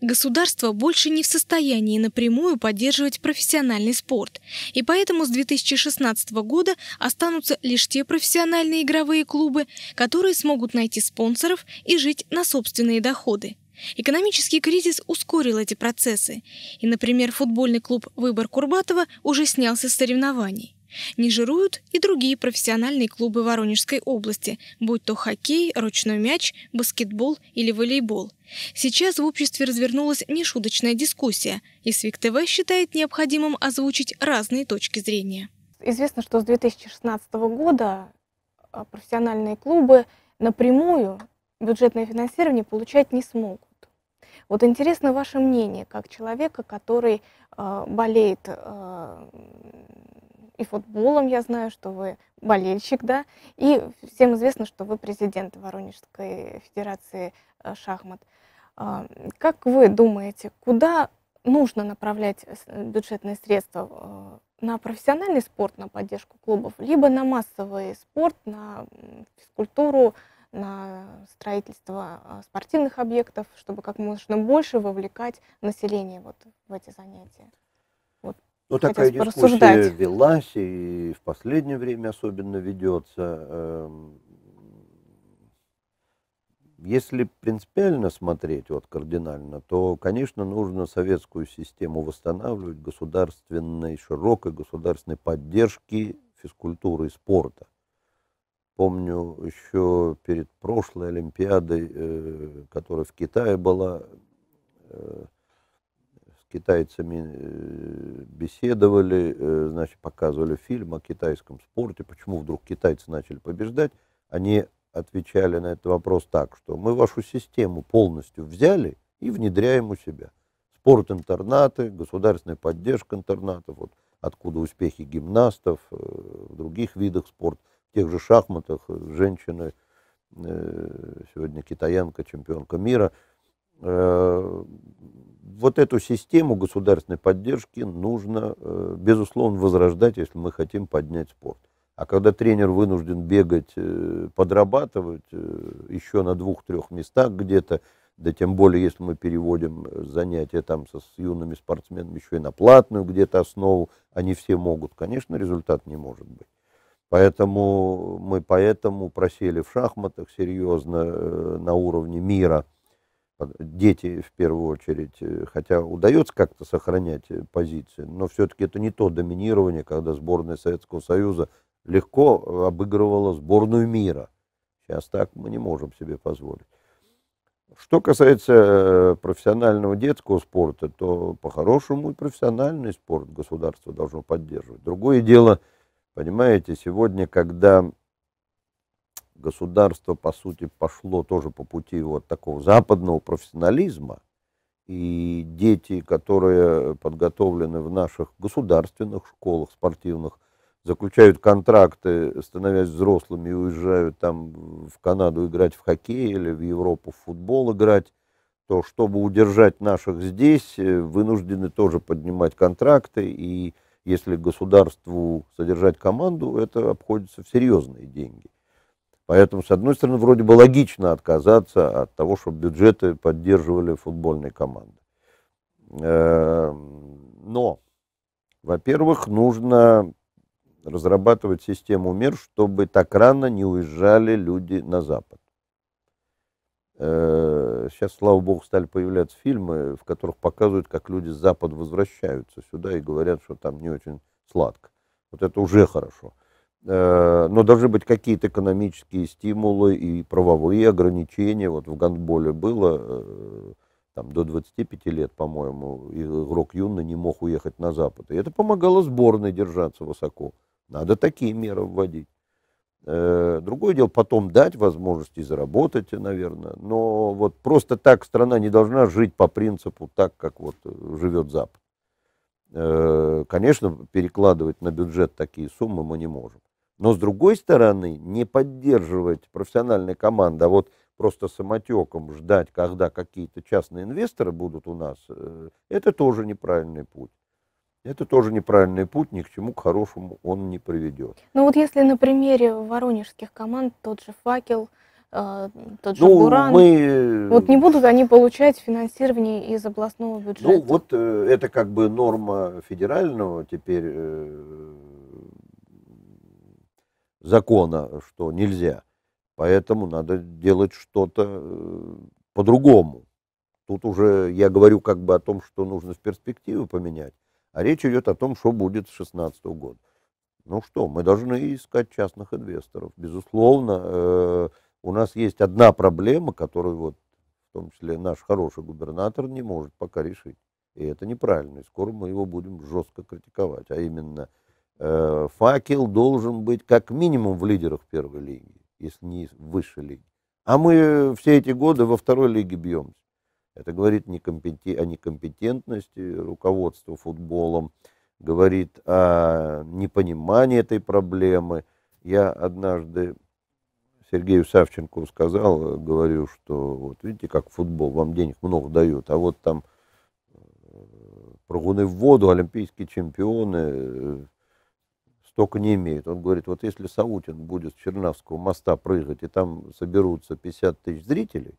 Государство больше не в состоянии напрямую поддерживать профессиональный спорт. И поэтому с 2016 года останутся лишь те профессиональные игровые клубы, которые смогут найти спонсоров и жить на собственные доходы. Экономический кризис ускорил эти процессы. И, например, футбольный клуб «Выбор Курбатова» уже снялся с соревнований. Не жируют и другие профессиональные клубы Воронежской области, будь то хоккей, ручной мяч, баскетбол или волейбол. Сейчас в обществе развернулась нешуточная дискуссия, и СВИК ТВ считает необходимым озвучить разные точки зрения. Известно, что с 2016 года а, профессиональные клубы напрямую бюджетное финансирование получать не смогут. Вот интересно ваше мнение, как человека, который э, болеет э, и футболом, я знаю, что вы болельщик, да, и всем известно, что вы президент Воронежской Федерации э, шахмат. А, как вы думаете, куда нужно направлять бюджетные средства? Э, на профессиональный спорт, на поддержку клубов, либо на массовый спорт, на физкультуру, на строительство э, спортивных объектов, чтобы как можно больше вовлекать население вот в эти занятия? Ну, такая дискуссия велась и в последнее время особенно ведется. Эм, если принципиально смотреть, вот кардинально, то, конечно, нужно советскую систему восстанавливать государственной, широкой государственной поддержки физкультуры и спорта. Помню еще перед прошлой Олимпиадой, э, которая в Китае была, э, китайцами э, беседовали, э, значит, показывали фильм о китайском спорте, почему вдруг китайцы начали побеждать. Они отвечали на этот вопрос так, что мы вашу систему полностью взяли и внедряем у себя. Спорт-интернаты, государственная поддержка интернатов, вот откуда успехи гимнастов, э, в других видах спорта, в тех же шахматах, женщины, сегодня китаянка, чемпионка мира – вот эту систему государственной поддержки нужно, э, безусловно, возрождать, если мы хотим поднять спорт. А когда тренер вынужден бегать, э, подрабатывать э, еще на двух-трех местах где-то, да тем более, если мы переводим занятия там со, с юными спортсменами еще и на платную где-то основу, они все могут, конечно, результат не может быть. Поэтому мы поэтому просели в шахматах серьезно на уровне мира – дети в первую очередь, э, хотя удается как-то сохранять э, позиции, но все-таки это не то доминирование, когда сборная Советского Союза легко э, обыгрывала сборную мира. Сейчас так мы не можем себе позволить. Что касается профессионального детского спорта, то по-хорошему и профессиональный спорт государство должно поддерживать. Другое дело, понимаете, сегодня, когда государство, по сути, пошло тоже по пути вот такого западного профессионализма, и дети, которые подготовлены в наших государственных школах спортивных, заключают контракты, становясь взрослыми, и уезжают там в Канаду играть в хоккей или в Европу в футбол играть, то чтобы удержать наших здесь, э, вынуждены тоже поднимать контракты, и если государству содержать команду, это обходится в серьезные деньги. Поэтому, с одной стороны, вроде бы логично отказаться от того, чтобы бюджеты поддерживали футбольные команды. Эм, но, во-первых, нужно разрабатывать систему мер, чтобы так рано не уезжали люди на Запад. Э, сейчас, слава богу, стали появляться фильмы, в которых показывают, как люди с Запада возвращаются сюда и говорят, что там не очень сладко. Вот это уже хорошо. Э, но должны быть какие-то экономические стимулы и правовые ограничения. Вот в гандболе было э, там, до 25 лет, по-моему, игрок юный не мог уехать на Запад. И это помогало сборной держаться высоко. Надо такие меры вводить. Э, другое дело, потом дать возможности заработать, наверное. Но вот просто так страна не должна жить по принципу так, как вот живет Запад. Конечно, перекладывать на бюджет такие суммы мы не можем. Но, с другой стороны, не поддерживать профессиональные команды, а вот просто самотеком ждать, когда какие-то частные инвесторы будут у нас, э, это тоже неправильный путь. Это тоже неправильный путь, ни к чему к хорошему он не приведет. Ну вот если на примере воронежских команд тот же «Факел», э, тот же ну, «Буран», мы... Э, вот не будут они получать финансирование из областного бюджета? Ну вот это как бы норма федерального теперь закона, что нельзя. Поэтому надо делать что-то э, по-другому. Тут уже я говорю как бы о том, что нужно в перспективу поменять, а речь идет о том, что будет с 2016 года. Ну что, мы должны искать частных инвесторов. Безусловно, э, у нас есть одна проблема, которую вот в том числе наш хороший губернатор не может пока решить. И это неправильно, и скоро мы его будем жестко критиковать, а именно – Э, факел должен быть как минимум в лидерах первой лиги, если не в высшей лиги. А мы все эти годы во второй лиге бьемся. Это говорит о некомпетентности руководства футболом, говорит о непонимании этой проблемы. Я однажды Сергею Савченко сказал, говорю, что вот видите, как футбол, вам денег много дают, а вот там э, прогоны в воду, олимпийские чемпионы, э, только не имеет, Он говорит, вот если Саутин будет с Чернавского моста прыгать, и там соберутся 50 тысяч зрителей,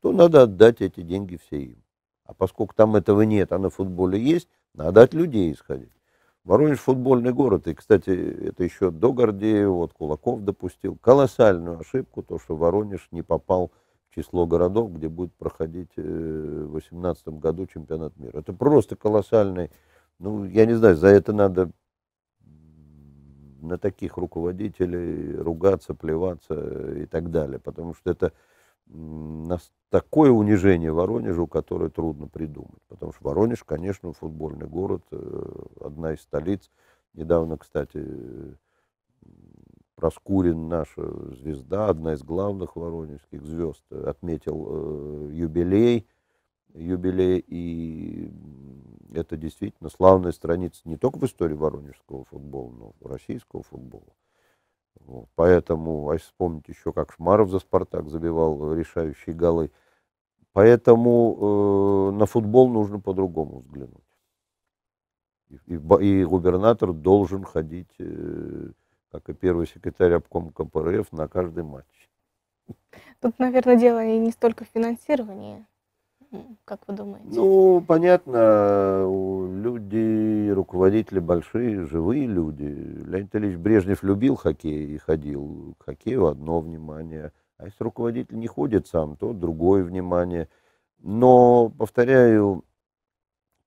то надо отдать эти деньги все им. А поскольку там этого нет, а на футболе есть, надо от людей исходить. Воронеж футбольный город, и, кстати, это еще до Гордеева, вот Кулаков допустил колоссальную ошибку, то, что Воронеж не попал в число городов, где будет проходить э, в 2018 году чемпионат мира. Это просто колоссальный, ну, я не знаю, за это надо на таких руководителей ругаться, плеваться э, и так далее, потому что это такое унижение Воронежу, которое трудно придумать, потому что Воронеж, конечно, футбольный город, э, одна из столиц. Недавно, кстати, Проскурин, наша звезда, одна из главных воронежских звезд, отметил э, юбилей юбилей, и это действительно славная страница не только в истории воронежского футбола, но и российского футбола. Вот. Поэтому, а вспомнить еще, как Шмаров за «Спартак» забивал решающие голы, поэтому э, на футбол нужно по-другому взглянуть. И, и, и губернатор должен ходить, э, как и первый секретарь обком КПРФ, на каждый матч. Тут, наверное, дело и не столько в финансировании, как вы думаете? Ну, понятно, люди, руководители большие, живые люди. Леонид Ильич Брежнев любил хоккей и ходил. К хоккею одно внимание. А если руководитель не ходит сам, то другое внимание. Но, повторяю,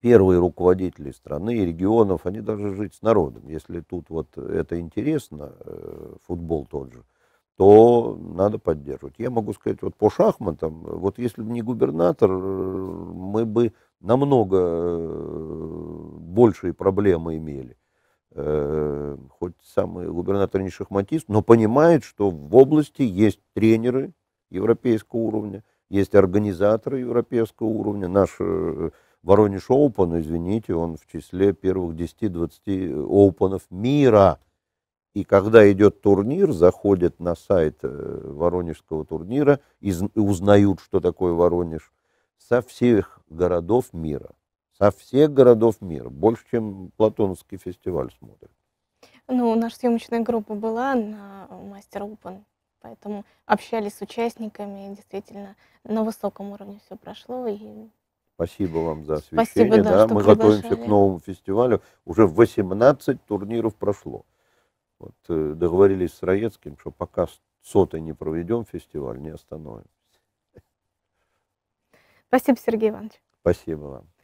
первые руководители страны и регионов, они должны жить с народом. Если тут вот это интересно, э, футбол тот же – то надо поддерживать. Я могу сказать, вот по шахматам, вот если бы не губернатор, э, мы бы намного э, большие проблемы имели. Э, хоть самый губернатор не шахматист, но понимает, что в области есть тренеры европейского уровня, есть организаторы европейского уровня. Наш Воронеж Оупен, извините, он в числе первых 10-20 Оупенов мира – и когда идет турнир, заходят на сайт э, воронежского турнира и узнают, что такое Воронеж, со всех городов мира. Со всех городов мира. Больше, чем Платоновский фестиваль смотрят. Ну, наша съемочная группа была на Мастер Open, поэтому общались с участниками, действительно на высоком уровне все прошло. И... Спасибо вам за освещение. Спасибо, да, да. Мы готовимся к новому фестивалю. Уже 18 турниров прошло. Вот э, договорились с Раецким, что пока сотый не проведем фестиваль, не остановим. Спасибо, Сергей Иванович. Спасибо вам.